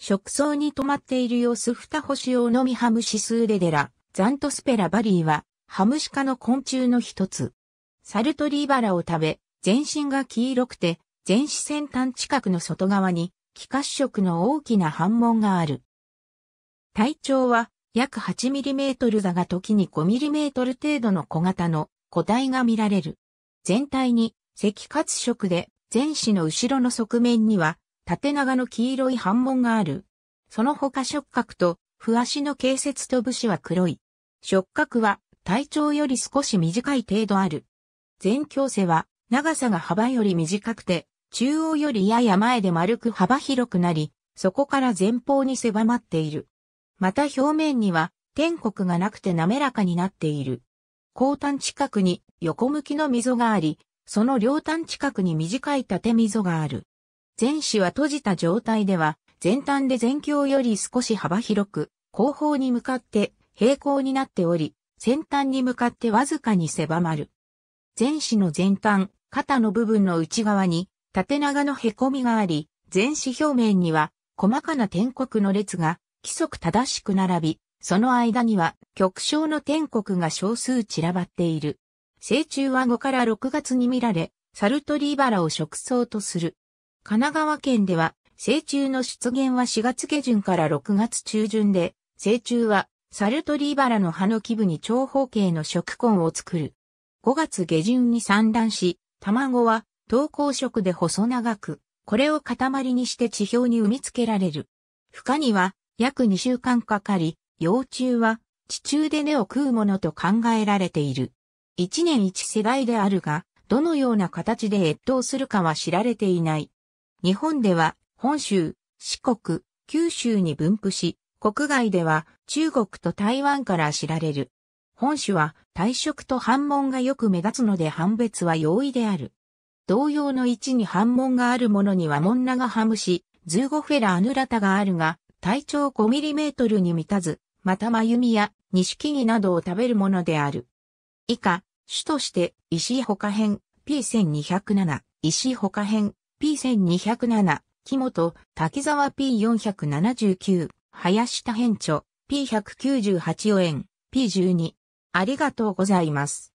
食草に止まっている様子二星をのみハムシスーレデラ、ザントスペラバリーは、ハムシ科の昆虫の一つ。サルトリーバラを食べ、全身が黄色くて、全子先端近くの外側に、気褐色の大きな反紋がある。体長は、約8トルだが時に5トル程度の小型の個体が見られる。全体に赤褐色で、全子の後ろの側面には縦長の黄色い斑紋がある。その他触覚と、不足の形節と武士は黒い。触覚は、体長より少し短い程度ある。全強背は、長さが幅より短くて、中央よりやや前で丸く幅広くなり、そこから前方に狭まっている。また表面には、天国がなくて滑らかになっている。後端近くに横向きの溝があり、その両端近くに短い縦溝がある。前肢は閉じた状態では、前端で前胸より少し幅広く、後方に向かって平行になっており、先端に向かってわずかに狭まる。前肢の前端、肩の部分の内側に縦長の凹みがあり、前肢表面には細かな天刻の列が規則正しく並び、その間には極小の天刻が少数散らばっている。成虫は5から6月に見られ、サルトリーバラを食草とする。神奈川県では、成虫の出現は4月下旬から6月中旬で、成虫は、サルトリーバラの葉の基部に長方形の食根を作る。5月下旬に産卵し、卵は、投稿色で細長く、これを塊にして地表に産み付けられる。孵化には約2週間かかり、幼虫は地中で根を食うものと考えられている。1年1世代であるが、どのような形で越冬するかは知られていない。日本では本州、四国、九州に分布し、国外では中国と台湾から知られる。本種は体色と反紋がよく目立つので判別は容易である。同様の位置に反紋があるものにはモンナガハムシ、ズーゴフェラアヌラタがあるが、体長5トルに満たず、またマユミやニシキギなどを食べるものである。以下、種として石ほか編 P1207、石ほか編 P1207、木本、滝沢 P479、林田編著、P198 応援、P12。ありがとうございます。